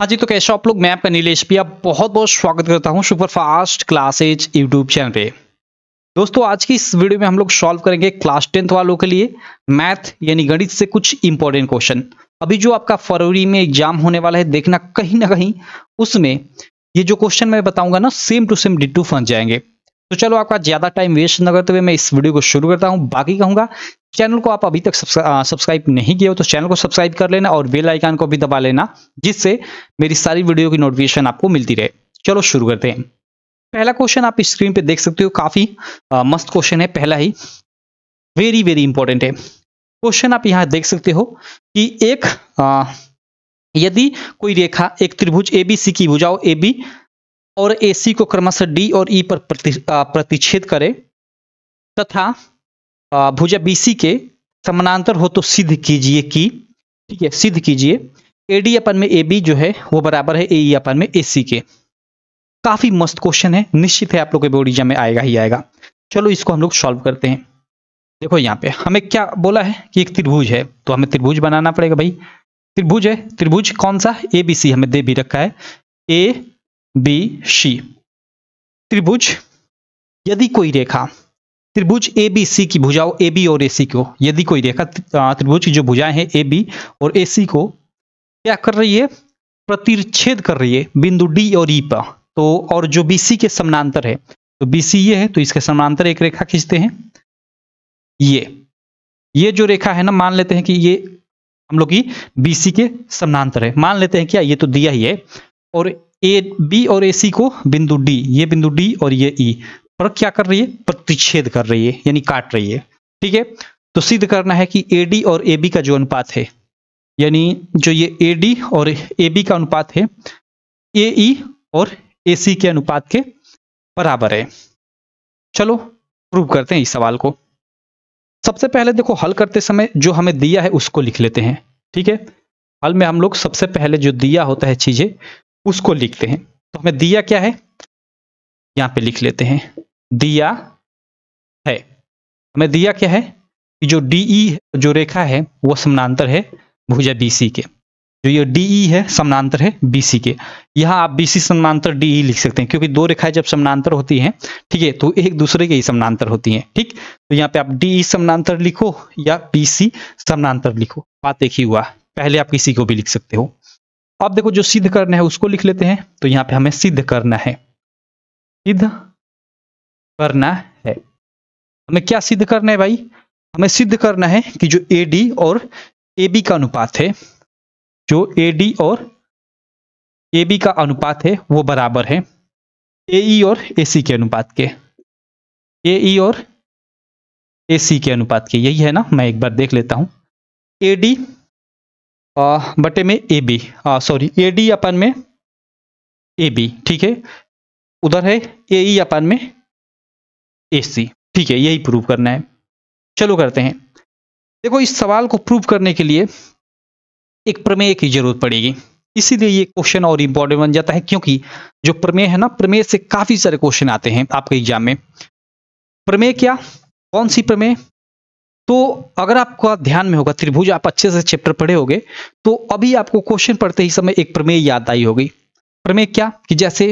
हाँ जी तो कैसे आप लोग मैं अनिलेश नीलेश भी आप बहुत बहुत स्वागत करता हूँ super fast classes YouTube channel पे दोस्तों आज की इस वीडियो में हम लोग सॉल्व करेंगे क्लास टेंथ वालों के लिए मैथ यानी गणित से कुछ इंपॉर्टेंट क्वेश्चन अभी जो आपका फरवरी में एग्जाम होने वाला है देखना कहीं ना कहीं उसमें ये जो क्वेश्चन मैं बताऊंगा ना सेम टू सेम डिटू फंस जाएंगे तो चलो आपका ज्यादा टाइम वेस्ट न करते हुए मैं इस वीडियो को शुरू करता हूँ बाकी कहूंगा चैनल को आप अभी तक सब्सक्राइब नहीं किया हो तो चैनल को सब्सक्राइब कर लेना और बेल आइकन को भी दबा लेना जिससे मेरी सारी वीडियो की नोटिफिकेशन आपको मिलती रहे चलो शुरू करते हैं पहला क्वेश्चन आप स्क्रीन पे देख सकते हो काफी आ, मस्त क्वेश्चन है पहला ही वेरी वेरी इंपॉर्टेंट है क्वेश्चन आप यहां देख सकते हो कि एक आ, यदि कोई रेखा एक त्रिभुज एबीसी की भुजाओं ए बी और सी को क्रमशः डी और E पर प्रति, प्रतिच्छेद करें तथा भुजा सी के समानांतर हो तो सिद्ध कीजिए कि ठीक है सिद्ध कीजिए डी अपन में बी जो है वो बराबर है ई e अपन में सी के काफी मस्त क्वेश्चन है निश्चित है आप लोग के बोर्ड एग्जाम में आएगा ही आएगा चलो इसको हम लोग सॉल्व करते हैं देखो यहाँ पे हमें क्या बोला है कि एक त्रिभुज है तो हमें त्रिभुज बनाना पड़ेगा भाई त्रिभुज है त्रिभुज कौन सा ए बी सी हमें दे भी रखा है ए बी सी त्रिभुज यदि कोई रेखा त्रिभुज ए बी सी की भुजाओं ए बी और ए सी को यदि कोई रेखा त्रिभुज की जो भुजाएं हैं ए बी और ए सी को क्या कर रही है प्रतिच्छेद कर रही है बिंदु डी और ई पर तो और जो बी सी के समानांतर है तो बी सी ये है तो इसके समानांतर एक रेखा खींचते हैं ये ये जो रेखा है ना मान लेते हैं कि ये हम लोग की बी सी के समानांतर है मान लेते हैं क्या ये तो दिया ही है और ए बी और ए सी को बिंदु डी ये बिंदु डी और ये ई e, पर क्या कर रही है प्रतिच्छेद कर रही है यानी काट रही है ठीक है तो सिद्ध करना है कि ए डी और ए बी का जो अनुपात है यानी जो ये ए डी और ए बी का अनुपात है ए ई e और ए सी के अनुपात के बराबर है चलो प्रूव करते हैं इस सवाल को सबसे पहले देखो हल करते समय जो हमें दिया है उसको लिख लेते हैं ठीक है हल में हम लोग सबसे पहले जो दिया होता है चीजें उसको लिखते हैं तो हमें दिया क्या है यहां पे लिख लेते हैं दिया है हमें दिया क्या है कि जो डीई e जो रेखा है वो समानांतर है भुजा बीसी के जो ये डीई e है समानांतर है बीसी के यहाँ आप बीसी समानांतर डीई e लिख सकते हैं क्योंकि दो रेखाएं जब समानांतर होती हैं ठीक है तो एक दूसरे के ही समानांतर होती हैं ठीक तो यहाँ पे आप डीई समानांतर लिखो या बीसी समानांतर लिखो बात एक ही हुआ पहले आप किसी को भी लिख सकते हो अब देखो जो सिद्ध करना है उसको लिख लेते हैं तो यहां पे हमें सिद्ध करना है सिद्ध करना है हमें क्या सिद्ध करना है भाई हमें सिद्ध करना है कि जो ए डी और ए बी का अनुपात है जो ए डी और ए बी का अनुपात है वो बराबर है ए ई e और ए सी के अनुपात के ए ई e और ए सी के अनुपात के यही है ना मैं एक बार देख लेता हूं ए डी बटे में A B sorry A D upon में ए बी ठीक है उधर है ए ई e अपन में ए सी ठीक है यही प्रूव करना है चलो करते हैं देखो इस सवाल को प्रूव करने के लिए एक प्रमेय की जरूरत पड़ेगी इसीलिए ये क्वेश्चन और इम्पोर्टेंट बन जाता है क्योंकि जो प्रमेय है ना प्रमेय से काफी सारे क्वेश्चन आते हैं आपके एग्जाम में प्रमेय क्या कौन सी प्रमेय तो अगर आपका ध्यान में होगा त्रिभुज आप अच्छे से चैप्टर पढ़े होगे तो अभी आपको क्वेश्चन पढ़ते ही समय एक प्रमेय याद आई होगी प्रमेय क्या कि जैसे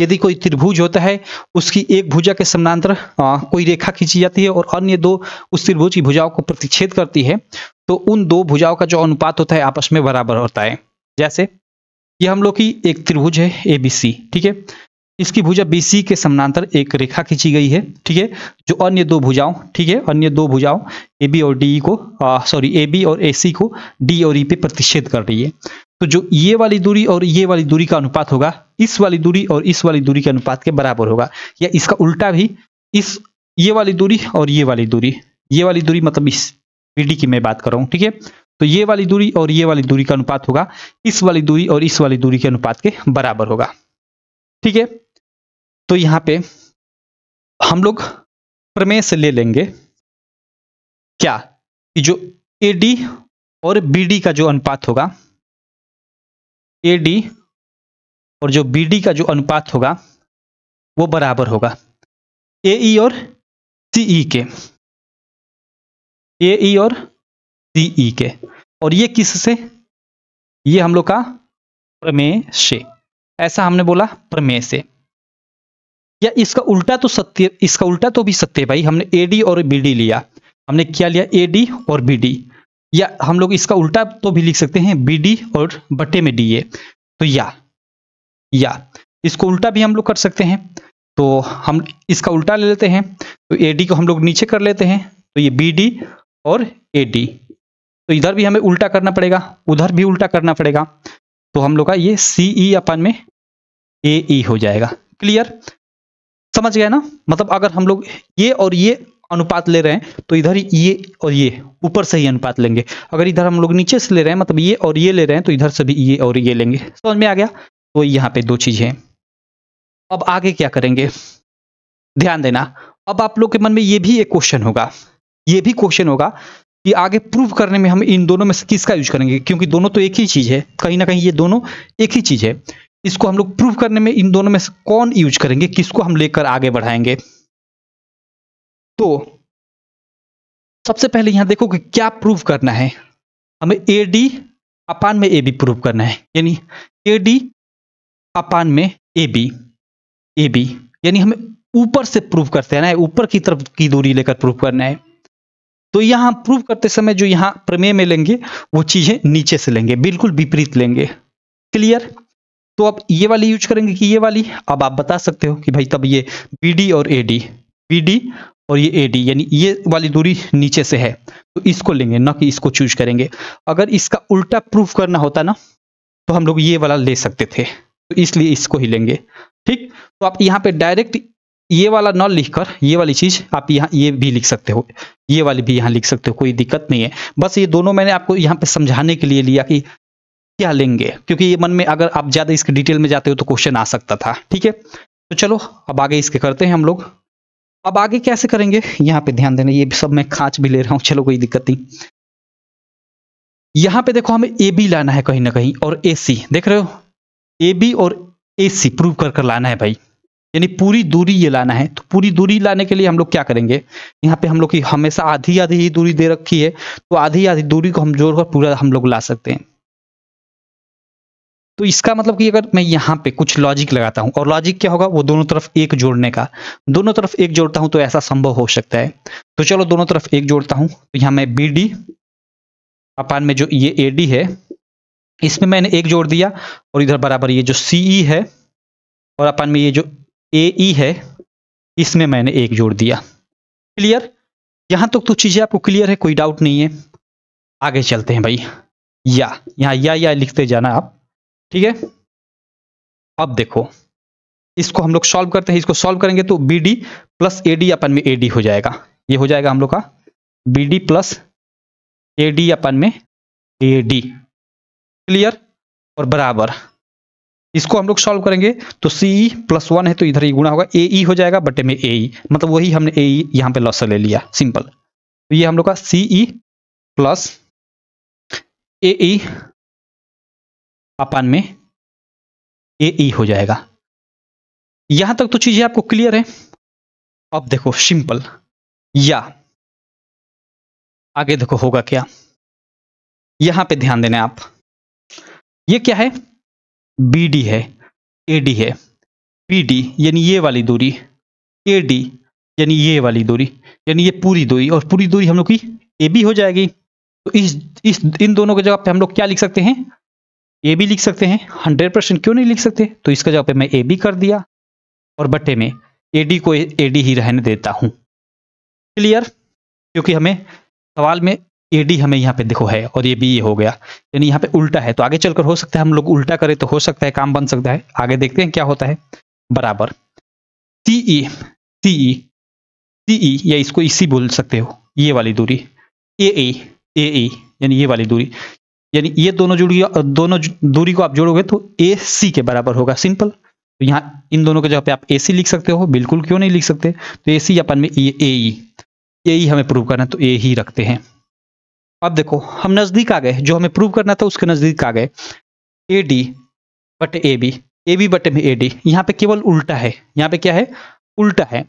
यदि कोई त्रिभुज होता है उसकी एक भुजा के समानांतर कोई रेखा खींची जाती है और अन्य दो उस त्रिभुज की भुजाओं को प्रतिच्छेद करती है तो उन दो भुजाओं का जो अनुपात होता है आपस में बराबर होता है जैसे ये हम लोग की एक त्रिभुज है ए बी सी ठीक है इसकी भुजा सी के समानांतर एक रेखा खींची गई है ठीक है जो अन्य दो भुजाओं ठीक है अन्य दो भुजाओं ए बी और डी को सॉरी ए बी और ए सी को डी और ई e पे प्रतिषेध कर रही है तो जो ये वाली दूरी और ये वाली दूरी का अनुपात होगा इस वाली दूरी और इस वाली दूरी के अनुपात के बराबर होगा या इसका उल्टा भी इस ये वाली दूरी और ये वाली दूरी ये वाली दूरी मतलब इस पीडी की मैं बात कर रहा हूँ ठीक है तो ये वाली दूरी और ये वाली दूरी का अनुपात होगा इस वाली दूरी और इस वाली दूरी के अनुपात के बराबर होगा ठीक है तो यहां पे हम लोग प्रमेय से ले लेंगे क्या कि जो ए डी और बी डी का जो अनुपात होगा ए डी और जो बी डी का जो अनुपात होगा वो बराबर होगा ए ई e और सीई e के ए ई e और सीई के और ये से ये हम लोग का प्रमेय से ऐसा हमने बोला प्रमेय से या इसका उल्टा तो सत्य इसका उल्टा तो भी सत्य भाई हमने एडी और बीडी लिया हमने क्या लिया एडी और बीडी या हम लोग इसका उल्टा तो भी लिख सकते हैं बीडी और बटे में डी ए तो या या इसको उल्टा भी हम लोग कर सकते हैं तो हम इसका उल्टा ले लेते हैं तो एडी को हम लोग नीचे कर लेते हैं तो ये बीडी और एडी तो इधर भी हमें उल्टा करना पड़ेगा उधर भी उल्टा करना पड़ेगा तो हम लोग का ये सीई e अपन में ए ई e हो जाएगा क्लियर समझ गया ना मतलब अगर हम लोग ये और ये अनुपात ले रहे हैं तो इधर ये और ये ऊपर से ही अनुपात लेंगे अगर इधर हम लोग नीचे से ले रहे हैं मतलब ये और ये ले रहे हैं तो इधर से भी ये और ये लेंगे समझ में आ गया तो यहाँ पे दो चीजें अब आगे क्या करेंगे ध्यान देना अब आप लोग के मन में ये भी एक क्वेश्चन होगा ये भी क्वेश्चन होगा कि आगे प्रूव करने में हम इन दोनों में से किसका यूज करेंगे क्योंकि दोनों तो एक ही चीज है कहीं ना कहीं ये दोनों एक ही चीज है इसको हम लोग प्रूव करने में इन दोनों में से कौन यूज करेंगे किसको हम लेकर आगे बढ़ाएंगे तो सबसे पहले यहां देखो कि क्या प्रूव करना है हमें ए डी अपान में ए बी प्रूव करना है यानी ए डी अपान में ए बी ए बी यानी हमें ऊपर से प्रूव करते हैं ना ऊपर की तरफ की दूरी लेकर प्रूव करना है तो यहां प्रूव करते समय जो यहां प्रमेय में लेंगे वो चीजें नीचे से लेंगे बिल्कुल विपरीत लेंगे क्लियर तो आप ये वाली यूज करेंगे कि ये वाली अब आप बता सकते हो कि भाई तब ये बी और ए डी और ये ए यानी ये वाली दूरी नीचे से है तो इसको लेंगे ना कि इसको चूज करेंगे अगर इसका उल्टा प्रूफ करना होता ना तो हम लोग ये वाला ले सकते थे तो इसलिए इसको ही लेंगे ठीक तो आप यहाँ पे डायरेक्ट ये वाला न लिखकर ये वाली चीज आप यहाँ ये भी लिख सकते हो ये वाली भी यहाँ लिख सकते हो कोई दिक्कत नहीं है बस ये दोनों मैंने आपको यहाँ पे समझाने के लिए लिया कि क्या लेंगे क्योंकि ये मन में अगर आप ज़्यादा इसके डिटेल में जाते हो तो क्वेश्चन आ सकता था ठीक है तो चलो अब आगे इसके करते हैं हम लोग अब आगे कैसे करेंगे यहाँ पे ध्यान देना ये सब मैं खाँच भी ले रहा हूँ चलो कोई दिक्कत नहीं यहाँ पे देखो हमें ए बी लाना है कहीं ना कहीं और ए सी देख रहे हो ए बी और ए सी प्रूव कर कर लाना है भाई यानी पूरी दूरी ये लाना है तो पूरी दूरी लाने के लिए हम लोग क्या करेंगे यहाँ पे हम लोग की हमेशा आधी आधी ही दूरी दे रखी है तो आधी आधी दूरी को हम जोड़कर पूरा हम लोग ला सकते हैं तो इसका मतलब कि अगर मैं यहाँ पे कुछ लॉजिक लगाता हूँ और लॉजिक क्या होगा वो दोनों तरफ एक जोड़ने का दोनों तरफ एक जोड़ता हूँ तो ऐसा संभव हो सकता है तो चलो दोनों तरफ एक जोड़ता हूँ तो यहाँ मैं बी डी अपान में जो ये ए डी है इसमें मैंने एक जोड़ दिया और इधर बराबर ये जो सी ई e है और अपान में ये जो ए ई e है इसमें मैंने एक जोड़ दिया क्लियर यहाँ तक तो, तो चीज़ें आपको क्लियर है कोई डाउट नहीं है आगे चलते हैं भाई या यहाँ या या लिखते जाना आप ठीक है अब देखो इसको हम लोग सॉल्व करते हैं इसको सॉल्व करेंगे तो B D plus A D upon में ए डी हो जाएगा ये हो जाएगा हम लोग का B D plus A D upon में ए डी क्लियर और बराबर इसको हम लोग सॉल्व करेंगे तो सी प्लस वन है तो इधर ही गुणा होगा ए ई e हो जाएगा बटे में ए ई e। मतलब वही हमने ए ई e यहाँ पे लॉस ले लिया सिंपल तो ये हम लोग का सी ई प्लस ए ई अपान में ए ई e हो जाएगा यहां तक तो चीजें आपको क्लियर है अब देखो सिंपल या आगे देखो होगा क्या यहां पे ध्यान देना आप ये क्या है बी डी है ए डी है पी डी यानी ये वाली दूरी ए डी यानी ये वाली दूरी यानी ये पूरी दूरी और पूरी दूरी हम लोग की ए बी हो जाएगी तो इस इस इन दोनों के जगह पे हम लोग क्या लिख सकते हैं ए भी लिख सकते हैं हंड्रेड परसेंट क्यों नहीं लिख सकते तो इसका जवाब मैं ए बी कर दिया और बट्टे में ए डी को ए डी ही रहने देता हूं क्लियर क्योंकि हमें सवाल में ए डी हमें यहाँ पे देखो है और ये भी ये हो गया यानी यहाँ पे उल्टा है तो आगे चलकर हो सकता है हम लोग उल्टा करें तो हो सकता है काम बन सकता है आगे देखते हैं क्या होता है बराबर सीई सीई सीई या इसको इसी बोल सकते हो ये वाली दूरी ए ए ए ए यानी ये वाली दूरी यानी ये दोनों जुड़ी दोनों दूरी को आप जोड़ोगे तो ए सी के बराबर होगा सिंपल तो यहाँ इन दोनों के जगह पे आप ए सी लिख सकते हो बिल्कुल क्यों नहीं लिख सकते तो ए सी अपन में ये ए ई ए ई हमें प्रूव करना है तो ए ही रखते हैं अब देखो हम नजदीक आ गए जो हमें प्रूव करना था उसके नजदीक आ गए A D but A B A B बटे में ए डी यहाँ पे केवल उल्टा है यहाँ पे क्या है उल्टा है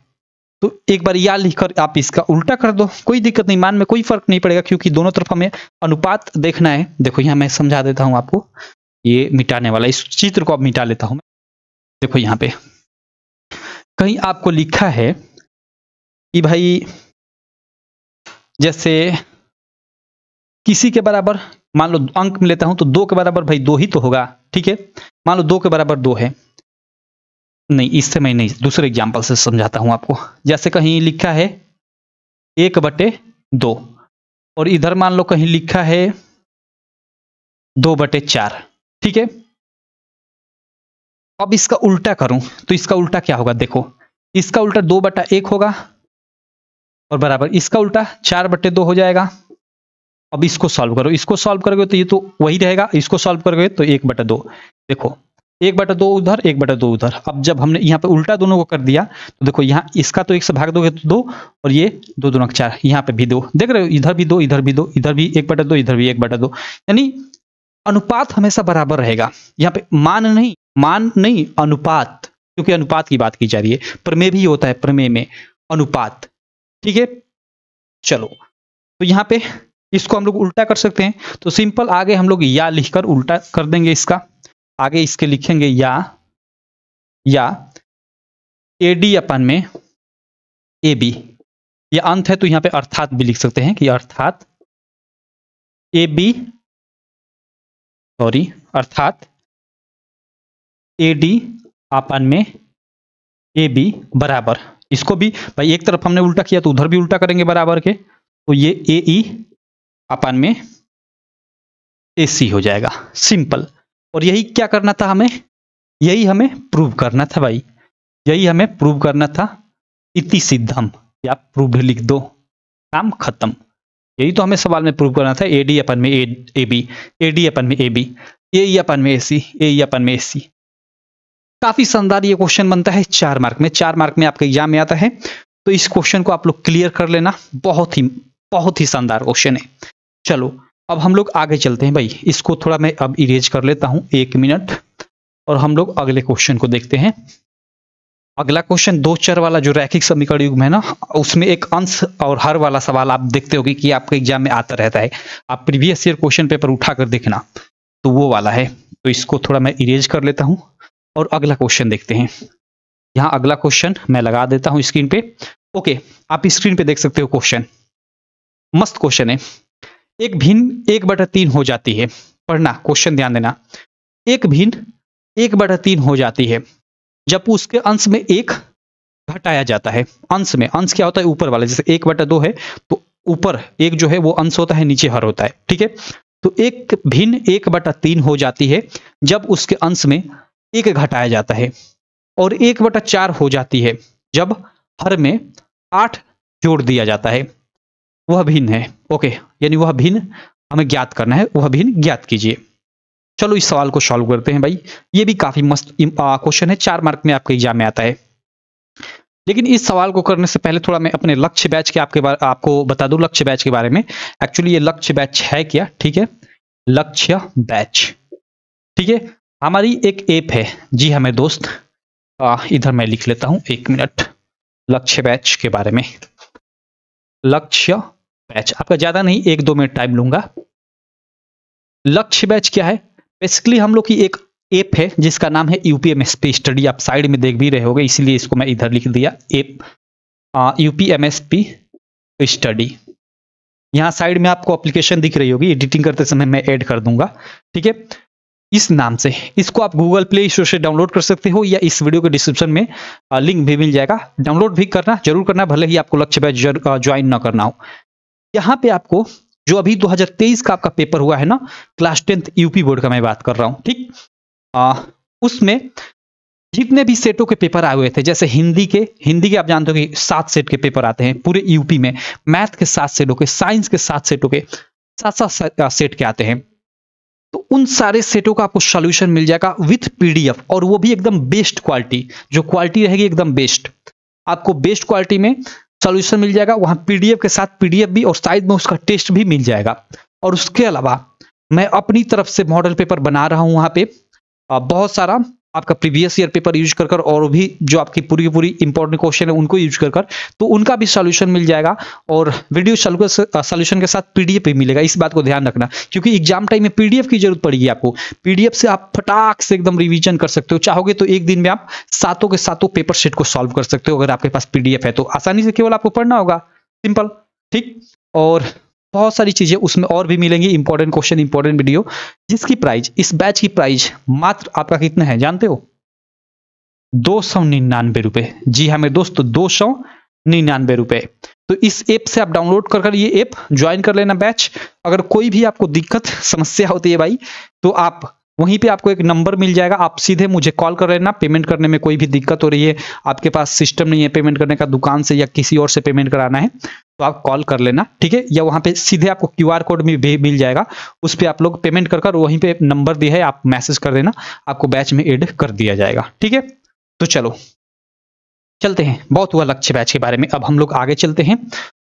तो एक बार या लिखकर आप इसका उल्टा कर दो कोई दिक्कत नहीं मान में कोई फर्क नहीं पड़ेगा क्योंकि दोनों तरफ हमें अनुपात देखना है देखो यहाँ मैं समझा देता हूँ आपको ये मिटाने वाला इस चित्र को अब मिटा लेता हूँ देखो यहाँ पे कहीं आपको लिखा है कि भाई जैसे किसी के बराबर मान लो अंक में लेता हूं तो दो के बराबर भाई दो ही तो होगा ठीक है मान लो दो के बराबर दो है नहीं इससे मैं नहीं दूसरे एग्जाम्पल से समझाता हूं आपको जैसे कहीं लिखा है एक बटे दो और इधर मान लो कहीं लिखा है दो बटे चार ठीक है अब इसका उल्टा करूं तो इसका उल्टा क्या होगा देखो इसका उल्टा दो बटा एक होगा और बराबर इसका उल्टा चार बटे दो हो जाएगा अब इसको सॉल्व करो इसको सॉल्व करोगे तो ये तो वही रहेगा इसको सॉल्व करोगे तो एक बटा दो देखो एक बटा दो उधर एक बटा दो उधर अब जब हमने यहाँ पे उल्टा दोनों को कर दिया तो देखो यहाँ इसका तो एक से भाग दोगे तो दो और ये दो दोनों चार यहाँ पे भी दो देख रहे हो इधर भी दो इधर भी दो इधर भी एक बटा दो इधर भी एक बटा दो यानी अनुपात हमेशा बराबर रहेगा यहाँ पे मान नहीं मान नहीं अनुपात क्योंकि अनुपात की बात की जा रही है प्रमेय भी होता है प्रमेय में अनुपात ठीक है चलो तो यहाँ पे इसको हम लोग उल्टा कर सकते हैं तो सिंपल आगे हम लोग या लिखकर उल्टा कर देंगे इसका आगे इसके लिखेंगे या या ए डी अपन में ए बी ये अंत है तो यहां पे अर्थात भी लिख सकते हैं कि अर्थात ए बी सॉरी अर्थात ए डी आपन में ए बी बराबर इसको भी भाई एक तरफ हमने उल्टा किया तो उधर भी उल्टा करेंगे बराबर के तो ये ए ई e अपन में ए सी हो जाएगा सिंपल और यही क्या करना था हमें यही हमें प्रूव करना था भाई यही हमें प्रूव करना था इति सिद्धम या प्रूव लिख दो काम खत्म यही तो हमें सवाल में प्रूव करना था ए डी अपन में A B A D upon में ए बी ए अपन में ए सी ए अपन में ए सी काफी शानदार ये क्वेश्चन बनता है चार मार्क में चार मार्क में आपका एग्जाम में आता है तो इस क्वेश्चन को आप लोग क्लियर कर लेना बहुत ही बहुत ही शानदार क्वेश्चन है चलो अब हम लोग आगे चलते हैं भाई इसको थोड़ा मैं अब इरेज कर लेता हूं एक मिनट और हम लोग अगले क्वेश्चन को देखते हैं अगला क्वेश्चन दो चर वाला जो रैखिक समीकरण युग है ना उसमें एक अंश और हर वाला सवाल आप देखते होगे कि आपके एग्जाम में आता रहता है आप प्रीवियस ईयर क्वेश्चन पेपर उठा कर देखना तो वो वाला है तो इसको थोड़ा मैं इरेज कर लेता हूं और अगला क्वेश्चन देखते हैं यहाँ अगला क्वेश्चन मैं लगा देता हूं स्क्रीन पे ओके आप स्क्रीन पे देख सकते हो क्वेश्चन मस्त क्वेश्चन है एक भिन्न एक बटा तीन हो जाती है पढ़ना क्वेश्चन ध्यान देना एक भिन्न एक बटा तीन हो जाती है जब उसके अंश में एक घटाया जाता है अंश में अंश क्या होता है ऊपर वाला जैसे एक बटा दो है तो ऊपर एक जो है वो अंश होता है नीचे हर होता है ठीक है तो एक भिन्न एक बटा तीन हो जाती है जब उसके अंश में एक घटाया जाता है और एक बटा चार हो जाती है जब हर में आठ जोड़ दिया जाता है वह भिन्न है ओके यानी वह भिन्न हमें ज्ञात करना है वह भिन्न ज्ञात कीजिए चलो इस सवाल को सॉल्व करते हैं भाई ये भी काफी मस्त क्वेश्चन है चार मार्क में आपके एग्जाम में आता है लेकिन इस सवाल को करने से पहले थोड़ा मैं अपने लक्ष्य बैच के आपके बारे आपको बता दूं लक्ष्य बैच के बारे में एक्चुअली ये लक्ष्य बैच है क्या ठीक है लक्ष्य बैच ठीक है हमारी एक ऐप है जी हमे हाँ, दोस्त आ, इधर मैं लिख लेता हूं एक मिनट लक्ष्य बैच के बारे में लक्ष्य बैच आपका ज्यादा नहीं एक दो मिनट टाइम लूंगा लक्ष्य बैच क्या है बेसिकली हम लोग की एक एप है जिसका नाम है यूपीएमएस पी स्टडी आप साइड में देख भी रहे होगे इसीलिए इसको मैं इधर लिख दिया एप यूपीएमएस पी स्टडी यहां साइड में आपको एप्लीकेशन दिख रही होगी एडिटिंग करते समय मैं ऐड कर दूंगा ठीक है इस नाम से इसको आप गूगल प्ले स्टोर से डाउनलोड कर सकते हो या इस वीडियो के डिस्क्रिप्शन में लिंक भी मिल जाएगा डाउनलोड भी करना जरूर करना भले ही आपको लक्ष्य बैच ज्वाइन ना करना हो यहाँ पे आपको जो अभी 2023 का आपका पेपर हुआ है ना क्लास टेंथ यूपी बोर्ड का मैं बात कर रहा हूँ ठीक आ, उसमें जितने भी सेटों के पेपर आए हुए थे जैसे हिंदी के हिंदी के आप जानते हो कि सात सेट के पेपर आते हैं पूरे यूपी में मैथ के सात सेटों के साइंस के सात सेटों के सात सात सेट के आते हैं तो उन सारे सेटों का आपको सोल्यूशन मिल जाएगा विथ पीडीएफ और वो भी एकदम बेस्ट क्वालिटी जो क्वालिटी रहेगी एकदम बेस्ट आपको बेस्ट क्वालिटी में सोल्यूशन मिल जाएगा वहां पीडीएफ के साथ पीडीएफ भी और साइज में उसका टेस्ट भी मिल जाएगा और उसके अलावा मैं अपनी तरफ से मॉडल पेपर बना रहा हूं वहां पे बहुत सारा आपका प्रीवियस ईयर पेपर यूज कर कर और भी जो आपकी पूरी पूरी इंपॉर्टेंट क्वेश्चन है उनको यूज कर कर तो उनका भी सोल्यूशन मिल जाएगा और वीडियो सोल्यूशन uh, के साथ पीडीएफ भी मिलेगा इस बात को ध्यान रखना क्योंकि एग्जाम टाइम में पीडीएफ की जरूरत पड़ेगी आपको पीडीएफ से आप फटाक से एकदम रिविजन कर सकते हो चाहोगे तो एक दिन में आप सातों के सातों पेपर सेट को सॉल्व कर सकते हो अगर आपके पास पीडीएफ है तो आसानी से केवल आपको पढ़ना होगा सिंपल ठीक और बहुत सारी चीजें उसमें और भी मिलेंगी इंपॉर्टेंट क्वेश्चन इंपॉर्टेंट वीडियो जिसकी प्राइस इस बैच की प्राइस मात्र आपका कितना है जानते हो दो सौ निन्यानवे रुपए जी हाँ मेरे दोस्त दो सौ निन्यानवे रुपए तो इस ऐप से आप डाउनलोड कर कर ये ऐप ज्वाइन कर लेना बैच अगर कोई भी आपको दिक्कत समस्या होती है भाई तो आप वहीं पे आपको एक नंबर मिल जाएगा आप सीधे मुझे कॉल कर लेना पेमेंट करने में कोई भी दिक्कत हो रही है आपके पास सिस्टम नहीं है पेमेंट करने का दुकान से या किसी और से पेमेंट कराना है तो आप कॉल कर लेना ठीक है या वहां पे सीधे आपको क्यू आर कोड भी मिल जाएगा उस पर आप लोग पेमेंट कर कर वहीं पे नंबर दिया है आप मैसेज कर देना आपको बैच में एड कर दिया जाएगा ठीक है तो चलो चलते हैं बहुत हुआ लक्ष्य बैच के बारे में अब हम लोग आगे चलते हैं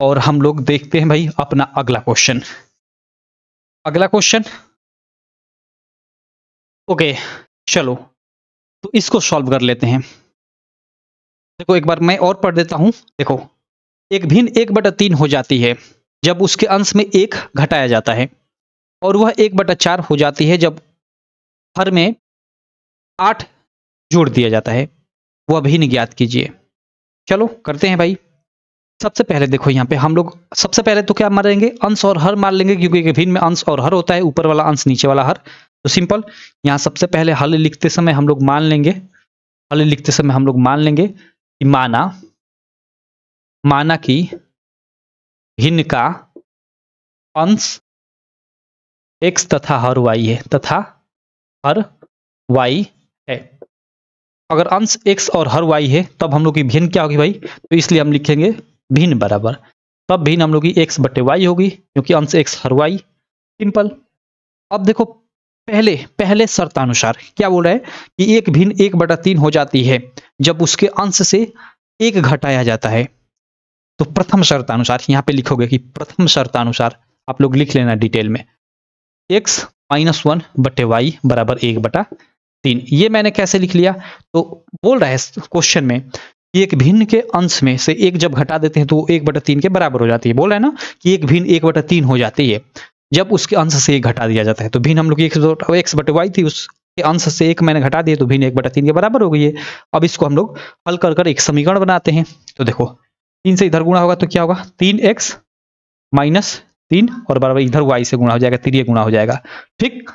और हम लोग देखते हैं भाई अपना अगला क्वेश्चन अगला क्वेश्चन ओके चलो तो इसको सॉल्व कर लेते हैं देखो एक बार मैं और पढ़ देता हूं देखो एक भिन्न एक बटा तीन हो जाती है जब उसके अंश में एक घटाया जाता है और वह एक बटा चार हो जाती है जब हर में आठ जोड़ दिया जाता है वह भिन्न ज्ञात कीजिए चलो करते हैं भाई सबसे पहले देखो यहाँ पे हम लोग सबसे पहले तो क्या मारेंगे अंश और हर मार लेंगे क्योंकि भिन्न में अंश और हर होता है ऊपर वाला अंश नीचे वाला हर तो सिंपल यहाँ सबसे पहले हल लिखते समय हम लोग मान लेंगे हल लिखते समय हम लोग मान लेंगे कि माना माना कि भिन्न का अंश x तथा हर y है तथा हर y है अगर अंश एक्स और हर वाई है तब हम लोग की भिन्न क्या होगी भाई तो इसलिए हम लिखेंगे भिन्न बराबर तब भिन्न हम लोग की एक्स बटे वाई होगी क्योंकि अंश एक्स हर वाई सिंपल अब देखो पहले पहले शर्तानुसार क्या बोल रहा है कि एक भिन्न एक बटा तीन हो जाती है जब उसके अंश से एक घटाया जाता है तो प्रथम शर्तानुसार यहाँ पे लिखोगे कि प्रथम शर्तानुसार आप लोग लिख लेना डिटेल में एक्स माइनस वन बटे वाई बराबर एक बटा तीन ये मैंने कैसे लिख लिया तो बोल रहा है क्वेश्चन में एक भिन्न के अंश में से एक जब घटा देते हैं तो वो एक बटा तीन के बराबर हो जाती है बोल है ना कि एक भिन्न एक बटा तीन हो जाती है जब उसके अंश से एक घटा दिया जाता है तो भिन्न हम लोग एक्स बटे वाई थी उसके अंश से एक मैंने घटा दिए तो भिन्न एक बटा तीन के बराबर हो गई है अब इसको हम लोग हल कर कर एक समीकरण बनाते हैं तो देखो तीन से इधर गुणा होगा तो क्या होगा तीन एक्स माइनस तीन और बराबर इधर वाई से गुणा हो जाएगा तीन गुणा हो जाएगा ठीक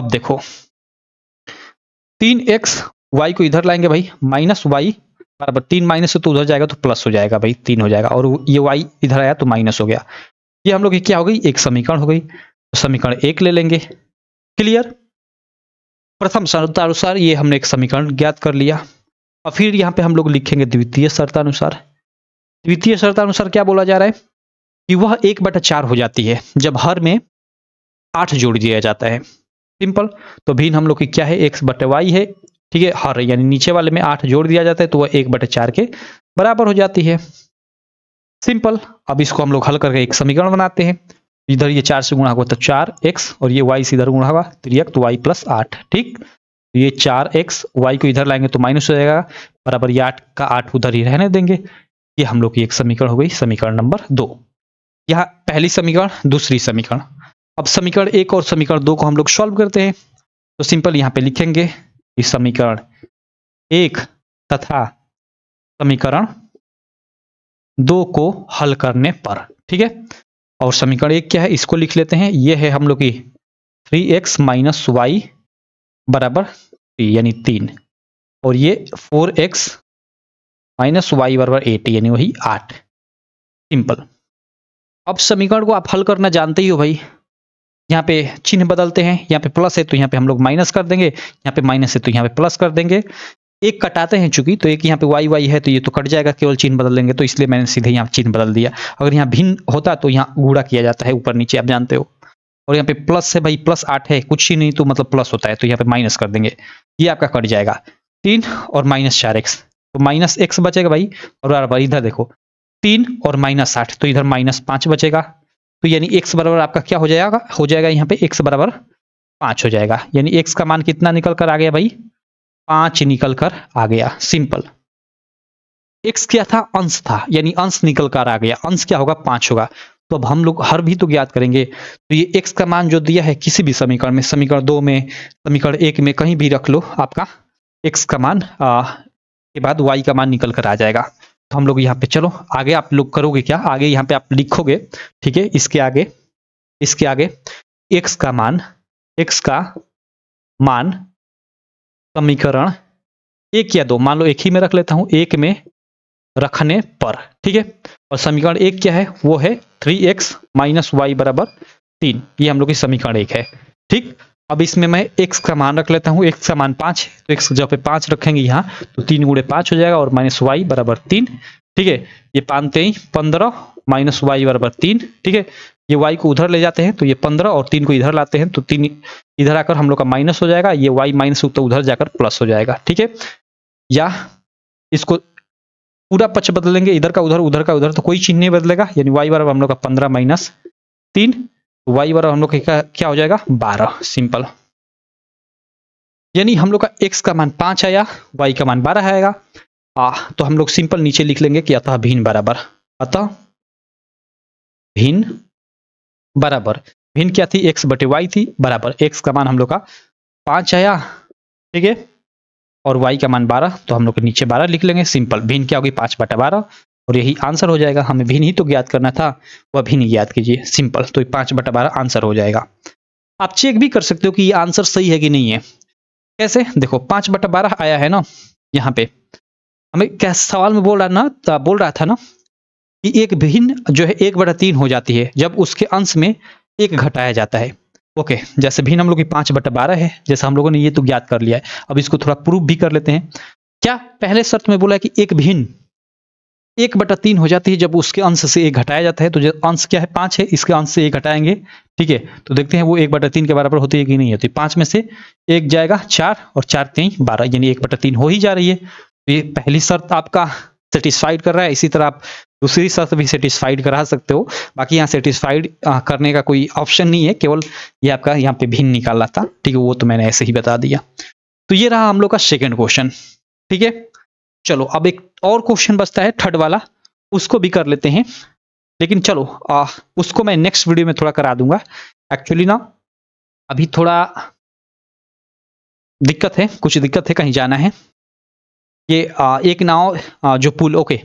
अब देखो तीन एक्स वाई को इधर लाएंगे भाई माइनस वाई बराबर तीन माइनस तो उधर जाएगा तो प्लस हो जाएगा भाई तीन हो जाएगा और ये वाई इधर आया तो माइनस हो गया ये हम लोग की क्या हो गई एक समीकरण हो गई तो समीकरण एक ले लेंगे क्लियर प्रथम शर्तानुसार ये हमने एक समीकरण ज्ञात कर लिया और फिर यहाँ पे हम लोग लिखेंगे द्वितीय शर्तानुसार द्वितीय शर्तानुसार क्या बोला जा रहा है कि वह एक बटा चार हो जाती है जब हर में आठ जोड़ दिया जाता है सिंपल तो भिन्न हम लोग की क्या है एक्स बटे वाई है ठीक है हर यानी नीचे वाले में आठ जोड़ दिया जाता है तो वह एक बटे चार के बराबर हो जाती है सिंपल अब इसको हम लोग हल करके एक समीकरण बनाते हैं इधर ये चार से गुणा होगा तो चार एक्स और ये वाई से इधर गुणा होगा त्रियक तो, तो वाई प्लस आठ ठीक ये चार एक्स वाई को इधर लाएंगे तो माइनस हो जाएगा बराबर ये आठ का आठ उधर ही रहने देंगे ये हम लोग की एक समीकरण हो गई समीकरण नंबर दो यहाँ पहली समीकरण दूसरी समीकरण अब समीकरण एक और समीकरण दो को हम लोग सॉल्व करते हैं तो सिंपल यहाँ पे लिखेंगे समीकरण एक तथा समीकरण दो को हल करने पर ठीक है और समीकरण एक क्या है इसको लिख लेते हैं ये है हम लोग की थ्री एक्स माइनस वाई बराबर थ्री यानी तीन और ये फोर एक्स माइनस वाई बराबर एट यानी वही आठ सिंपल अब समीकरण को आप हल करना जानते ही हो भाई यहाँ पे चिन्ह बदलते हैं यहाँ पे प्लस है तो यहाँ पे हम लोग माइनस कर देंगे यहाँ पे माइनस है तो यहाँ पे प्लस कर देंगे एक कटाते हैं चूंकि तो एक यहाँ पे वाई वाई है तो ये तो कट जाएगा केवल चिन्ह बदल लेंगे तो इसलिए मैंने सीधे यहाँ चिन्ह बदल दिया अगर यहाँ भिन्न होता तो यहाँ गुड़ा किया जाता है ऊपर नीचे आप जानते हो और यहाँ पे प्लस है भाई प्लस आठ है कुछ ही नहीं तो मतलब प्लस होता है तो यहाँ पे माइनस कर देंगे ये आपका कट जाएगा तीन और माइनस चार एक्स तो माइनस एक्स बचेगा भाई और बराबर इधर देखो तीन और माइनस आठ तो इधर माइनस पांच बचेगा तो यानी एक्स बराबर आपका क्या हो जाएगा हो जाएगा यहाँ पे एक्स बराबर पांच हो जाएगा यानी एक्स का मान कितना निकल कर आ गया भाई पांच निकल कर आ गया सिंपल एक्स क्या था अंश था यानी अंश निकल कर आ गया अंश क्या होगा पांच होगा तो अब हम लोग हर भी तो ज्ञात करेंगे तो ये एक्स का मान जो दिया है किसी भी समीकरण में समीकरण दो में समीकरण एक में कहीं भी रख लो आपका एक्स का मान के बाद वाई का मान निकल कर आ जाएगा तो हम लोग यहाँ पे चलो आगे आप लोग करोगे क्या आगे यहाँ पे आप लिखोगे ठीक है इसके आगे इसके आगे एक्स का मान एक्स का मान समीकरण एक या दो मान लो एक ही में रख लेता हूं एक में रखने पर ठीक है और समीकरण एक क्या है वो है थ्री एक्स माइनस वाई बराबर तीन ये हम लोग की समीकरण एक है ठीक अब इसमें मैं एक्स का मान रख लेता हूँ एक्स का मान पांच तो एक्स जब पे पांच रखेंगे यहाँ तो तीन गुड़े पांच हो जाएगा और माइनस वाई बराबर तीन ठीक है ये पानते ही पंद्रह माइनस वाई बराबर तीन ठीक है ये वाई को उधर ले जाते हैं तो ये पंद्रह और तीन को इधर लाते हैं तो तीन इधर आकर हम लोग का माइनस हो जाएगा ये वाई माइनस तो उधर जाकर प्लस हो जाएगा ठीक है या इसको पूरा पक्ष बदलेंगे इधर का उधर उधर का उधर तो कोई चिन्ह नहीं बदलेगा यानी वाई बराबर हम लोग का पंद्रह माइनस तीन वाई तो बराबर हम लोग का क्या हो जाएगा बारह सिंपल यानी हम लोग का एक्स का मान पांच आया वाई का मान बारह आएगा आ, तो हम लोग सिंपल नीचे लिख लेंगे कि अतः भिन्न बराबर अतः भिन्न बराबर भिन्न क्या थी एक्स बटे वाई थी बराबर एक्स का मान हम लोग का पांच आया ठीक है और वाई का मान बारह तो हम लोग नीचे बारह लिख लेंगे सिंपल भिन्न क्या होगी पांच बटा बारह और यही आंसर हो जाएगा हमें भिन्न ही तो ज्ञात करना था वह भिन्न ज्ञात कीजिए सिंपल तो पांच बटा बारह आंसर हो जाएगा आप चेक भी कर सकते हो कि ये आंसर सही है कि नहीं है कैसे देखो पांच बटा बारह आया है ना यहाँ पे हमें क्या सवाल में बोल रहा ना बोल रहा था ना कि एक भिन्न जो है एक बटा तीन हो जाती है जब उसके अंश में एक घटाया जाता है ओके okay, जैसे भी हम लोग की पांच बटा बारह है जैसे हम लोगों ने ये तो ज्ञात कर लिया है अब इसको थोड़ा प्रूफ भी कर लेते हैं क्या पहले शर्त में बोला है कि एक भिन्न एक बटा तीन हो जाती है जब उसके अंश से एक घटाया जाता है तो जो अंश क्या है पांच है इसके अंश से एक घटाएंगे ठीक है तो देखते हैं वो एक बटा तीन के बराबर होती है कि नहीं होती पांच में से एक जाएगा चार और चार तीन बारह यानी एक बटा तीन हो ही जा रही है तो ये पहली शर्त आपका सेटिस्फाइड कर रहा है इसी तरह आप दूसरी शर्त भी सेटिस्फाइड करा सकते हो बाकी यहाँ सेटिस्फाइड करने का कोई ऑप्शन नहीं है केवल ये आपका यहाँ पे भिन्न निकालना था ठीक है वो तो मैंने ऐसे ही बता दिया तो ये रहा हम लोग का सेकेंड क्वेश्चन ठीक है चलो अब एक और क्वेश्चन बचता है थर्ड वाला उसको भी कर लेते हैं लेकिन चलो आ, उसको मैं नेक्स्ट वीडियो में थोड़ा करा दूंगा एक्चुअली ना अभी थोड़ा दिक्कत है कुछ दिक्कत है कहीं जाना है ये आ, एक नाव आ, जो पुल ओके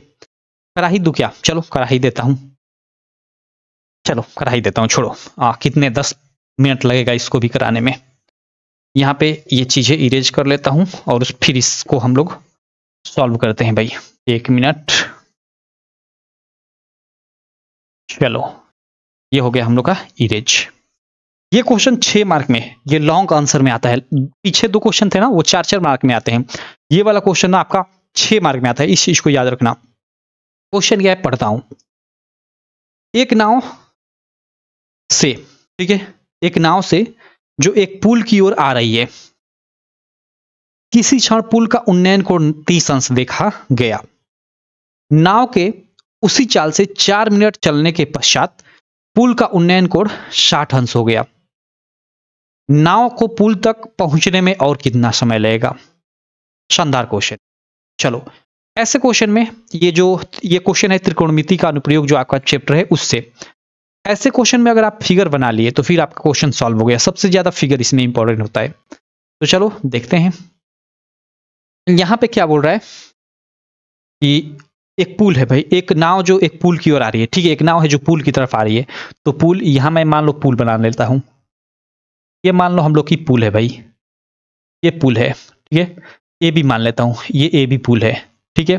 कराही दू क्या चलो कराही देता हूं चलो कराही देता हूं छोड़ो आ, कितने दस मिनट लगेगा इसको भी कराने में यहाँ पे ये चीज़ें इरेज कर लेता हूं और फिर इसको हम लोग सॉल्व करते हैं भाई एक मिनट चलो ये हो गया हम लोग का इरेज ये क्वेश्चन छह मार्क में ये लॉन्ग आंसर में आता है पीछे दो क्वेश्चन थे ना वो चार चार मार्क में आते हैं ये वाला क्वेश्चन ना आपका छह मार्क में आता है इस चीज़ को याद रखना क्वेश्चन क्या है पढ़ता हूं एक नाव से ठीक है एक नाव से जो एक पुल की ओर आ रही है किसी क्षण पुल का उन्नयन को तीस अंश देखा गया नाव के उसी चाल से चार मिनट चलने के पश्चात पुल का उन्नयन कोण साठ अंश हो गया नाव को पुल तक पहुंचने में और कितना समय लगेगा शानदार क्वेश्चन चलो ऐसे क्वेश्चन में ये जो ये क्वेश्चन है त्रिकोणमिति का अनुप्रयोग जो आपका चैप्टर है उससे ऐसे क्वेश्चन में अगर आप फिगर बना लिए तो फिर आपका क्वेश्चन सॉल्व हो गया सबसे ज्यादा फिगर इसमें इंपॉर्टेंट होता है तो चलो देखते हैं यहाँ पे क्या बोल रहा है कि एक पुल है भाई एक नाव जो एक पुल की ओर आ रही है ठीक है एक नाव है जो पुल की तरफ आ रही है तो पुल यहां मैं मान लो पुल बना लेता हूं ये मान लो हम लोग की पुल है भाई ये पुल है ठीक है ए भी मान लेता हूं ये ए भी पुल है ठीक है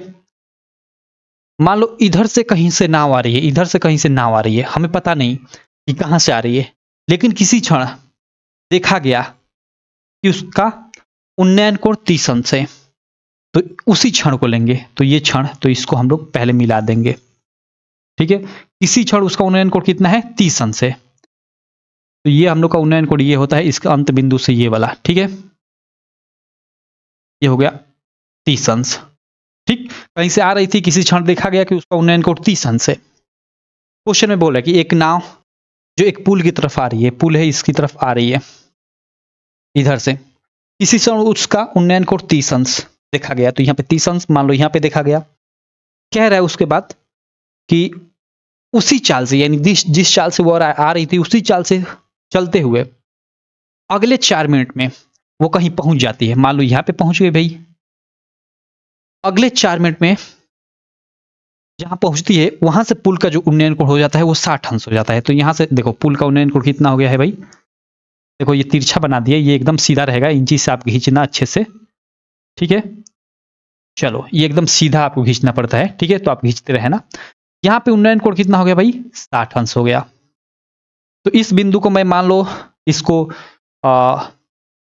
मान लो इधर से कहीं से नाव आ रही है इधर से कहीं से नाव आ रही है हमें पता नहीं कि कहां से आ रही है लेकिन किसी क्षण देखा गया कि उसका उन्नयन कोण तीस अंश है तो उसी क्षण को लेंगे तो ये क्षण तो इसको हम लोग पहले मिला देंगे ठीक है किसी क्षण उसका उन्नयन कोण कितना है तीस अंश है तो ये हम लोग का उन्नयन कोण ये होता है इसका अंत बिंदु से ये वाला ठीक है ये हो गया तीस अंश कहीं से आ रही थी किसी क्षण देखा गया कि उसका उन्नयन कोट अंश है क्वेश्चन में बोला कि एक नाव जो एक पुल की तरफ आ रही है पुल है इसकी तरफ आ रही है इधर से किसी क्षण उसका उन्नयन कोट अंश देखा गया तो यहाँ पे तीस अंश मान लो यहाँ पे देखा गया कह रहा है उसके बाद कि उसी चाल से यानी जिस जिस चाल से वो आ रही थी उसी चाल से चलते हुए अगले चार मिनट में वो कहीं पहुंच जाती है मान लो यहाँ पे पहुंच गई भाई अगले चार मिनट में जहां पहुंचती है वहां से पुल का जो उन्नयन कोण हो जाता है वो साठ अंश हो जाता है तो यहां से देखो पुल का उन्नयन कोण कितना हो गया है भाई देखो ये तिरछा बना दिया ये एकदम सीधा रहेगा इंची से आप खींचना अच्छे से ठीक है चलो ये एकदम सीधा आपको खींचना पड़ता है ठीक है तो आप खींचते रहे ना यहाँ पे उन्नयन कोण कितना हो गया भाई साठ अंश हो गया तो इस बिंदु को मैं मान लो इसको आ,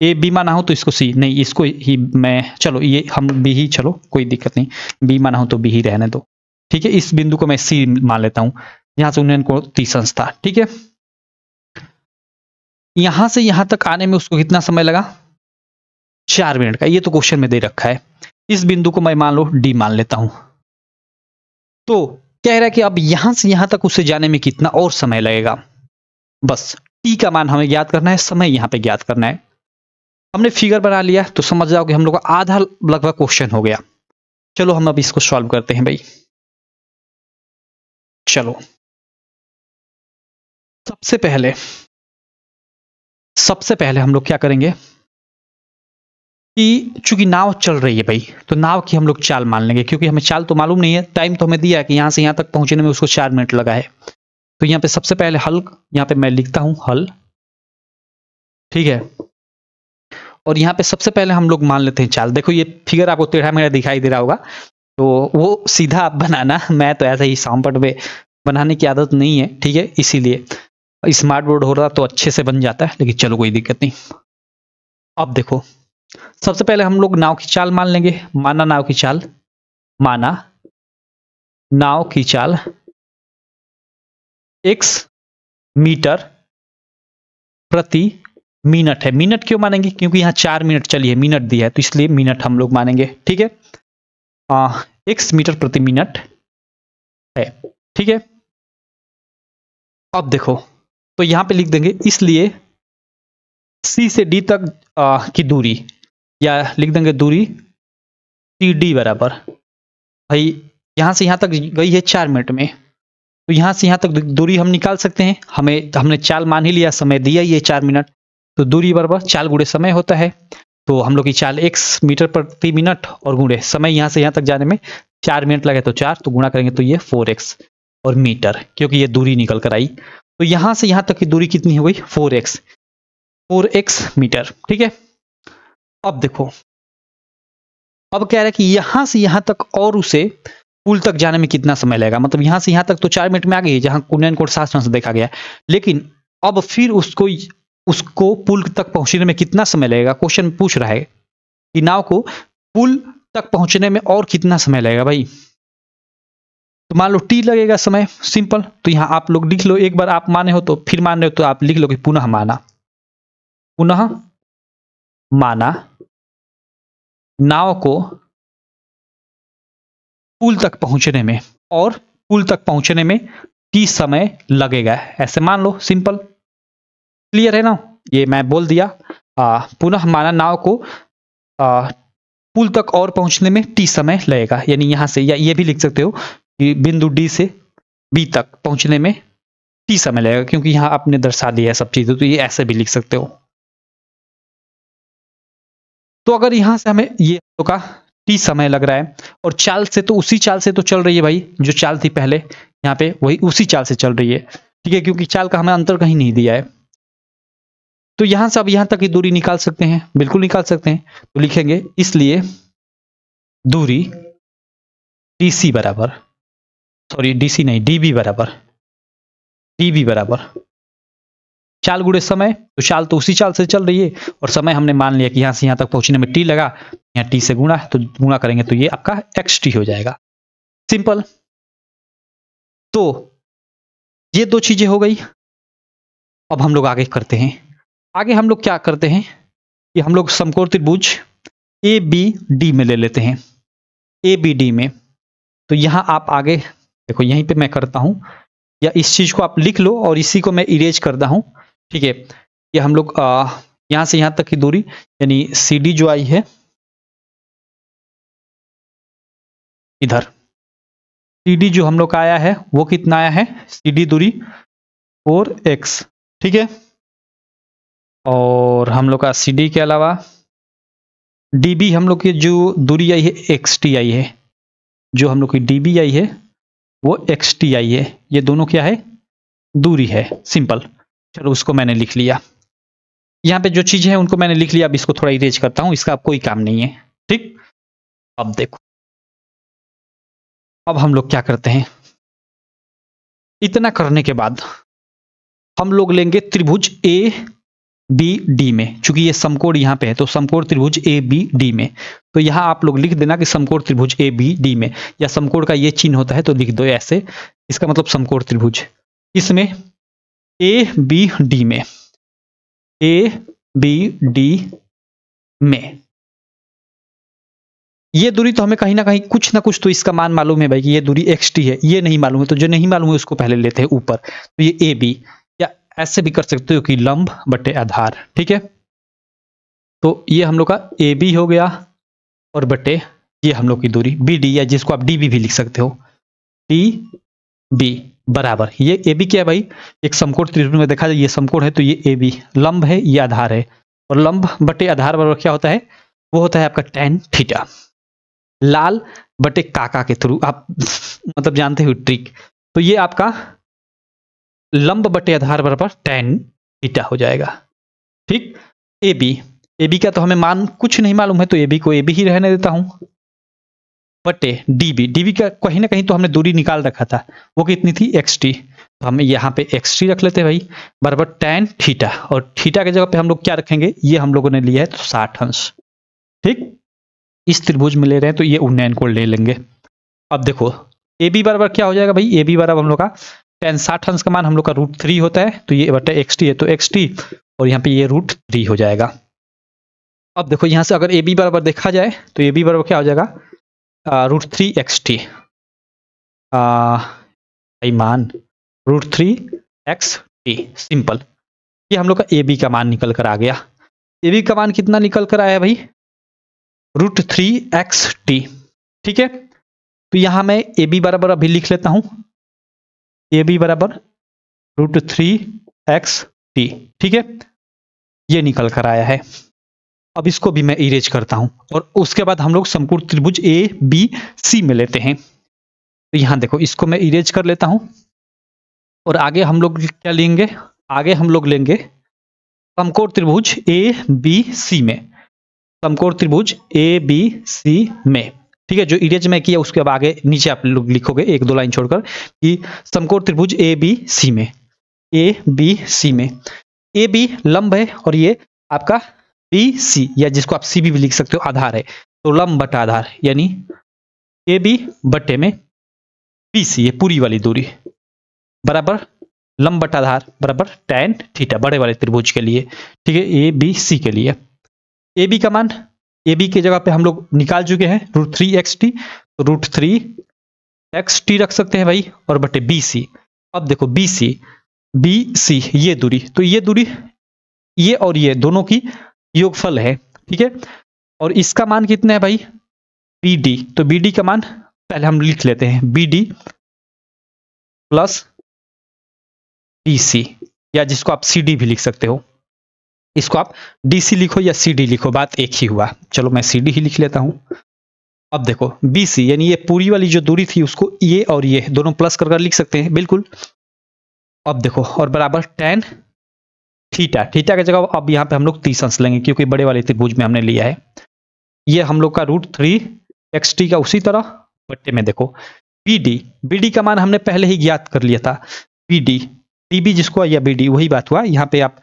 ए बीमा ना हो तो इसको सी नहीं इसको ही मैं चलो ये हम बी ही चलो कोई दिक्कत नहीं बीमा ना हो तो बी ही रहने दो ठीक है इस बिंदु को मैं सी मान लेता हूं यहां से उन्नयन को संस्था ठीक है यहां से यहां तक आने में उसको कितना समय लगा चार मिनट का ये तो क्वेश्चन में दे रखा है इस बिंदु को मैं मान लो डी मान लेता हूं तो कह रहा है कि अब यहां से यहां तक उसे जाने में कितना और समय लगेगा बस टी का मान हमें ज्ञात करना है समय यहां पे ज्ञात करना है हमने फिगर बना लिया तो समझ जाओ कि हम लोग का आधा लगभग क्वेश्चन हो गया चलो हम अब इसको सॉल्व करते हैं भाई चलो सबसे पहले सबसे पहले हम लोग क्या करेंगे कि चूंकि नाव चल रही है भाई तो नाव की हम लोग चाल मान लेंगे क्योंकि हमें चाल तो मालूम नहीं है टाइम तो हमें दिया कि यहां से यहां तक पहुंचने में उसको चार मिनट लगा है तो यहां पे सबसे पहले हल यहां पे मैं लिखता हूं हल ठीक है और यहाँ पे सबसे पहले हम लोग मान लेते हैं चाल देखो ये फिगर आपको टेढ़ा मेढ़ा दिखाई दे रहा होगा तो वो सीधा आप बनाना मैं तो ऐसा ही सांपट में बनाने की आदत नहीं है ठीक है इसीलिए स्मार्ट बोर्ड हो रहा तो अच्छे से बन जाता है लेकिन चलो कोई दिक्कत नहीं अब देखो सबसे पहले हम लोग नाव की चाल मान लेंगे माना नाव की चाल माना नाव की चाल एक्स मीटर प्रति मिनट है मिनट क्यों मानेंगे क्योंकि यहाँ चार मिनट चलिए मिनट दिया है तो इसलिए मिनट हम लोग मानेंगे ठीक है एक्स मीटर प्रति मिनट है ठीक है अब देखो तो यहां पे लिख देंगे इसलिए सी से डी तक आ, की दूरी या लिख देंगे दूरी सी डी बराबर भाई यहां से यहां तक गई है चार मिनट में तो यहां से यहां तक दूरी हम निकाल सकते हैं हमें हमने चाल मान ही लिया समय दिया ये चार मिनट तो दूरी बराबर चाल गुड़े समय होता है तो हम लोग की चाल एक मीटर प्रति मिनट और गुड़े समय यहाँ से यहाँ तक जाने में चार मिनट लगे तो चार तो गुणा करेंगे तो ये फोर एक्स और मीटर क्योंकि ये दूरी निकल कर आई तो यहाँ से यहाँ तक की दूरी कितनी हो गई four X four X metre ठीक है अब देखो अब कह रहा है कि यहाँ से यहाँ तक और उसे पुल तक जाने में कितना समय लगेगा मतलब यहाँ से यहाँ तक तो चार मिनट में आ गई जहाँ कुंडन कोट सात से देखा गया लेकिन अब फिर उसको उसको पुल तक पहुंचने में कितना समय लगेगा क्वेश्चन पूछ रहा है कि नाव को पुल तक पहुंचने में और कितना समय लगेगा भाई तो मान लो टी लगेगा समय सिंपल तो यहां आप लोग लिख लो एक बार आप माने हो तो फिर मान रहे हो तो आप लिख लो कि पुनः माना पुनः माना नाव को पुल तक पहुंचने में और पुल तक पहुंचने में टी समय लगेगा ऐसे मान लो सिंपल क्लियर है ना ये मैं बोल दिया पुनः माना नाव को आ, पुल तक और पहुंचने में टी समय लगेगा यानी यहां से या ये भी लिख सकते हो कि बिंदु डी से बी तक पहुंचने में टी समय लगेगा क्योंकि यहां आपने दर्शा दिया है सब चीजें तो ये ऐसे भी लिख सकते हो तो अगर यहां से हमें ये तो का टी समय लग रहा है और चाल से तो उसी चाल से तो चल रही है भाई जो चाल थी पहले यहाँ पे वही उसी चाल से चल रही है ठीक है क्योंकि चाल का हमें अंतर कहीं नहीं दिया है तो यहां से आप यहां तक की दूरी निकाल सकते हैं बिल्कुल निकाल सकते हैं तो लिखेंगे इसलिए दूरी डीसी बराबर सॉरी डीसी नहीं डीबी बराबर डीबी बराबर चाल गुड़े समय तो चाल तो उसी चाल से चल रही है और समय हमने मान लिया कि यहां से यहां तक पहुंचने में टी लगा यहां टी से गुणा तो गुणा करेंगे तो ये आपका एक्स टी हो जाएगा सिंपल तो ये दो चीजें हो गई अब हम लोग आगे करते हैं आगे हम लोग क्या करते हैं कि हम लोग समकोर त्रिभुज ए बी डी में ले लेते हैं ए बी डी में तो यहां आप आगे देखो यहीं पे मैं करता हूं या इस चीज़ को आप लिख लो और इसी को मैं इरेज करता हूं ठीक है ये हम लोग यहां से यहां तक की दूरी यानी सी डी जो आई है इधर सी डी जो हम लोग का आया है वो कितना आया है सी डी दूरी फोर एक्स ठीक है और हम लोग का सी के अलावा डी हम लोग की जो दूरी आई है एक्स आई है जो हम लोग की डी आई है वो एक्स आई है ये दोनों क्या है दूरी है सिंपल चलो उसको मैंने लिख लिया यहाँ पे जो चीज़ें हैं उनको मैंने लिख लिया अब इसको थोड़ा इरेज करता हूँ इसका अब कोई काम नहीं है ठीक अब देखो अब हम लोग क्या करते हैं इतना करने के बाद हम लोग लेंगे त्रिभुज ए बी डी में चूंकि ये समकोण यहाँ पे है तो समकोण त्रिभुज ए बी डी में तो यहाँ आप लोग लिख देना कि समकोण त्रिभुज ए बी डी में या समकोण का ये चिन्ह होता है तो लिख दो ऐसे इसका मतलब समकोण त्रिभुज इसमें ए बी डी में ए बी डी में ये दूरी तो हमें कहीं ना कहीं कुछ ना कुछ तो इसका मान मालूम है भाई कि ये दूरी एक्स टी है ये नहीं मालूम है तो जो नहीं मालूम है उसको पहले लेते हैं ऊपर तो ये ए बी ऐसे भी कर सकते हो कि लंब बटे आधार ठीक है तो ये हम लोग का ए बी हो गया और बटे ये हम लोग की दूरी बी डी या जिसको आप डी बी भी लिख सकते हो डी बी बराबर ये ए बी क्या है भाई एक समकोण त्रिभुज में देखा जाए ये समकोण है तो ये ए बी लंब है ये आधार है और लंब बटे आधार बराबर क्या होता है वो होता है आपका टेन थीटा लाल बटे काका के थ्रू आप मतलब जानते हो ट्रिक तो ये आपका लंब बटे आधार बराबर टेन थीटा हो जाएगा ठीक ए बी ए बी का तो हमें मान कुछ नहीं मालूम है तो ए बी को ए बी ही रहने देता हूं बटे डी बी डी बी का कहीं ना कहीं तो हमने दूरी निकाल रखा था वो कितनी थी एक्स टी तो हम यहाँ पे एक्स टी रख लेते हैं भाई बराबर टेन थीटा और थीटा के जगह पे हम लोग क्या रखेंगे ये हम लोगों ने लिया है तो साठ अंश ठीक इस त्रिभुज में ले रहे हैं तो ये उन्नयन को ले लेंगे अब देखो ए बी बराबर क्या हो जाएगा भाई ए बी बराबर हम लोग का टेन साठ अंश का मान हम लोग का रूट थ्री होता है तो ये बटे एक्स टी है तो एक्स टी और यहाँ पे ये रूट थ्री हो जाएगा अब देखो यहाँ से अगर ए बी बराबर देखा जाए तो ए बी बराबर क्या हो जाएगा रूट थ्री एक्स टी मान root three X T simple ये हम लोग का ए बी का मान निकल कर आ गया ए बी का मान कितना निकल कर आया भाई रूट थ्री एक्स टी ठीक है तो यहाँ मैं ए बी बराबर अभी लिख लेता हूँ ए बी बराबर रूट थ्री एक्स टी ठीक है ये निकल कर आया है अब इसको भी मैं इरेज करता हूं और उसके बाद हम लोग समकूट त्रिभुज ए बी सी में लेते हैं तो यहां देखो इसको मैं इरेज कर लेता हूं और आगे हम लोग क्या लेंगे आगे हम लोग लेंगे समकोण त्रिभुज ए बी सी में समकोण त्रिभुज ए बी सी में ठीक है जो इरेज में किया उसके अब आगे नीचे आप लोग लिखोगे एक दो लाइन छोड़कर कि समकोण त्रिभुज ए बी सी में ए बी सी में ए बी लंब है और ये आपका बी सी या जिसको आप सी बी भी लिख सकते हो आधार है तो लंब बटा आधार यानी ए बी बटे में बी सी ये पूरी वाली दूरी बराबर लंब बटा आधार बराबर टेन थीटा बड़े वाले त्रिभुज के लिए ठीक है ए बी सी के लिए ए बी का मान ए बी की जगह पे हम लोग निकाल चुके हैं रूट थ्री एक्स टी तो रूट थ्री एक्स टी रख सकते हैं भाई और बटे बी सी अब देखो बी सी बी सी ये दूरी तो ये दूरी ये और ये दोनों की योगफल है ठीक है और इसका मान कितना है भाई बी डी तो बी डी का मान पहले हम लिख लेते हैं B D plus B C या जिसको आप सी डी भी लिख सकते हो इसको आप डीसी लिखो या सीडी लिखो बात एक ही हुआ चलो मैं सीडी ही लिख लेता हूँ अब देखो बीसी यानी ये पूरी वाली जो दूरी थी उसको ये और ये दोनों प्लस कर कर लिख सकते हैं बिल्कुल अब देखो और बराबर टेन थीटा थीटा की जगह अब यहाँ पे हम लोग तीस अंश लेंगे क्योंकि बड़े वाले त्रिभुज में हमने लिया है ये हम लोग का रूट थ्री एक्स टी का उसी तरह बट्टे में देखो बी डी बी डी का मान हमने पहले ही ज्ञात कर लिया था बी डी जिसको या बी डी वही बात हुआ यहाँ पे आप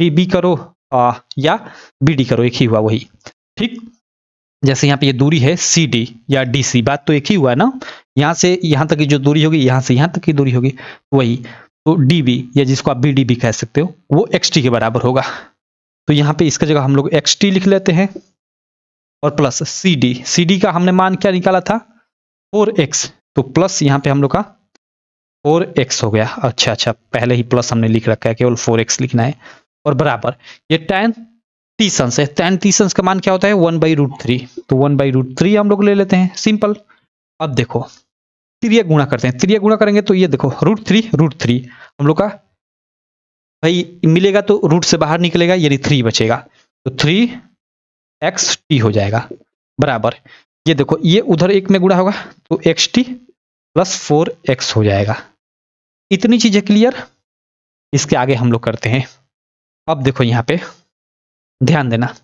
बी बी करो आ, या बी डी करो एक ही हुआ वही ठीक जैसे यहाँ पे ये दूरी है सी डी या डी सी बात तो एक ही हुआ है ना यहाँ से यहाँ तक की जो दूरी होगी यहाँ से यहाँ तक की दूरी होगी वही तो डी बी या जिसको आप बी डी बी कह सकते हो वो एक्स टी के बराबर होगा तो यहाँ पे इसका जगह हम लोग एक्स टी लिख लेते हैं और plus C D C D का हमने मान क्या निकाला था फोर एक्स तो प्लस यहाँ पे हम लोग का फोर एक्स हो गया अच्छा अच्छा पहले ही प्लस हमने लिख रखा है केवल फोर एक्स लिखना है और बराबर ये टेन तीसंस है टेन तीसंस का मान क्या होता है वन बाई रूट थ्री तो वन बाई रूट थ्री हम लोग ले लेते हैं सिंपल अब देखो त्रिया गुणा करते हैं त्रिया गुणा करेंगे तो ये देखो रूट थ्री रूट थ्री हम लोग का भाई मिलेगा तो रूट से बाहर निकलेगा यानी थ्री बचेगा तो थ्री एक्स टी हो जाएगा बराबर ये देखो ये उधर एक में गुणा होगा तो X T plus four X हो जाएगा इतनी चीजें क्लियर इसके आगे हम लोग करते हैं अब देखो यहाँ पे ध्यान देना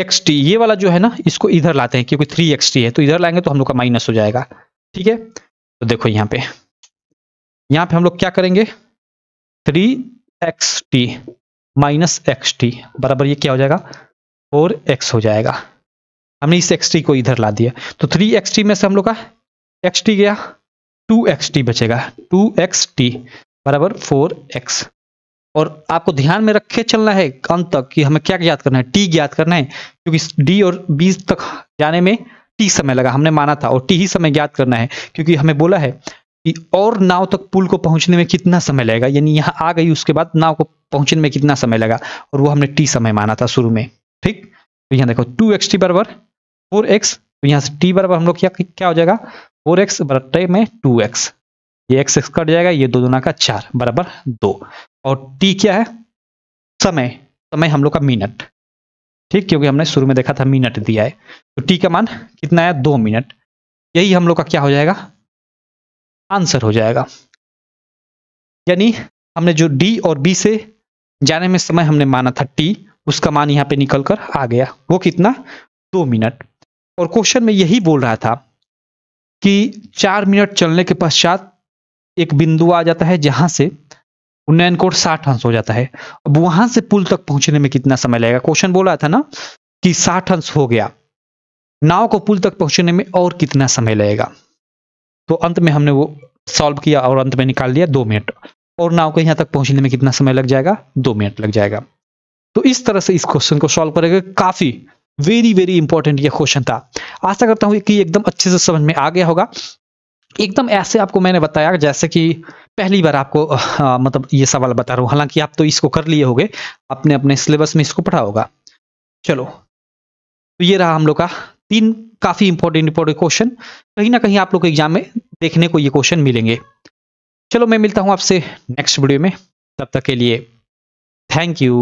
एक्स टी ये वाला जो है ना इसको इधर लाते हैं क्योंकि थ्री एक्स टी है तो इधर लाएंगे तो हम लोग का माइनस हो जाएगा ठीक है तो देखो यहाँ पे यहाँ पे हम लोग क्या करेंगे three X T minus X T बराबर ये क्या हो जाएगा फोर एक्स हो जाएगा हमने इस एक्स टी को इधर ला दिया तो थ्री एक्स टी में से हम लोग का एक्स टी गया टू एक्स टी बचेगा टू एक्स टी बराबर फोर एक्स और आपको ध्यान में रखे चलना है अंत तक कि हमें क्या ज्ञात करना है टी ज्ञात करना है क्योंकि डी और बी तक जाने में टी समय लगा हमने माना था और टी ही समय ज्ञात करना है क्योंकि हमें बोला है कि और नाव तक पुल को पहुंचने में कितना समय लगेगा यानी यहाँ आ गई उसके बाद नाव को पहुंचने में कितना समय लगा और वो हमने टी समय माना था शुरू में ठीक तो यहाँ देखो टू एक्स टी बराबर फोर एक्स तो यहाँ से टी बराबर हम लोग क्या क्या हो जाएगा फोर एक्स बराबर में टू एक्स ये एक्स एक्स कट जाएगा ये दो ना का चार बराबर दो और टी क्या है समय समय हम लोग का मिनट ठीक क्योंकि हमने शुरू में देखा था मिनट दिया है तो टी का मान कितना है दो मिनट यही हम लोग का क्या हो जाएगा आंसर हो जाएगा यानी हमने जो डी और बी से जाने में समय हमने माना था टी उसका मान यहाँ पे निकल कर आ गया वो कितना दो मिनट और क्वेश्चन में यही बोल रहा था कि चार मिनट चलने के पश्चात एक बिंदु आ जाता है जहां से उन्नयन कोड साठ अंश हो जाता है अब वहां से पुल तक पहुंचने में कितना समय लगेगा क्वेश्चन बोला था ना कि साठ अंश हो गया नाव को पुल तक पहुंचने में और कितना समय लगेगा तो अंत में हमने वो सॉल्व किया और अंत में निकाल लिया दो मिनट और नाव को यहां तक पहुंचने में कितना समय लग जाएगा दो मिनट लग जाएगा तो इस तरह से इस क्वेश्चन को सॉल्व करेगा काफी वेरी वेरी इंपॉर्टेंट यह क्वेश्चन था आशा करता हूं कि एकदम अच्छे से समझ में आ गया होगा एकदम ऐसे आपको मैंने बताया जैसे कि पहली बार आपको आ, मतलब ये सवाल बता रहा हूँ हालांकि आप तो इसको कर लिए होगे आपने अपने सिलेबस में इसको पढ़ा होगा चलो तो ये रहा हम लोग का तीन काफी इंपॉर्टेंट इंपॉर्टेंट क्वेश्चन कहीं ना कहीं आप लोग को एग्जाम में देखने को ये क्वेश्चन मिलेंगे चलो मैं मिलता हूँ आपसे नेक्स्ट वीडियो में तब तक के लिए थैंक यू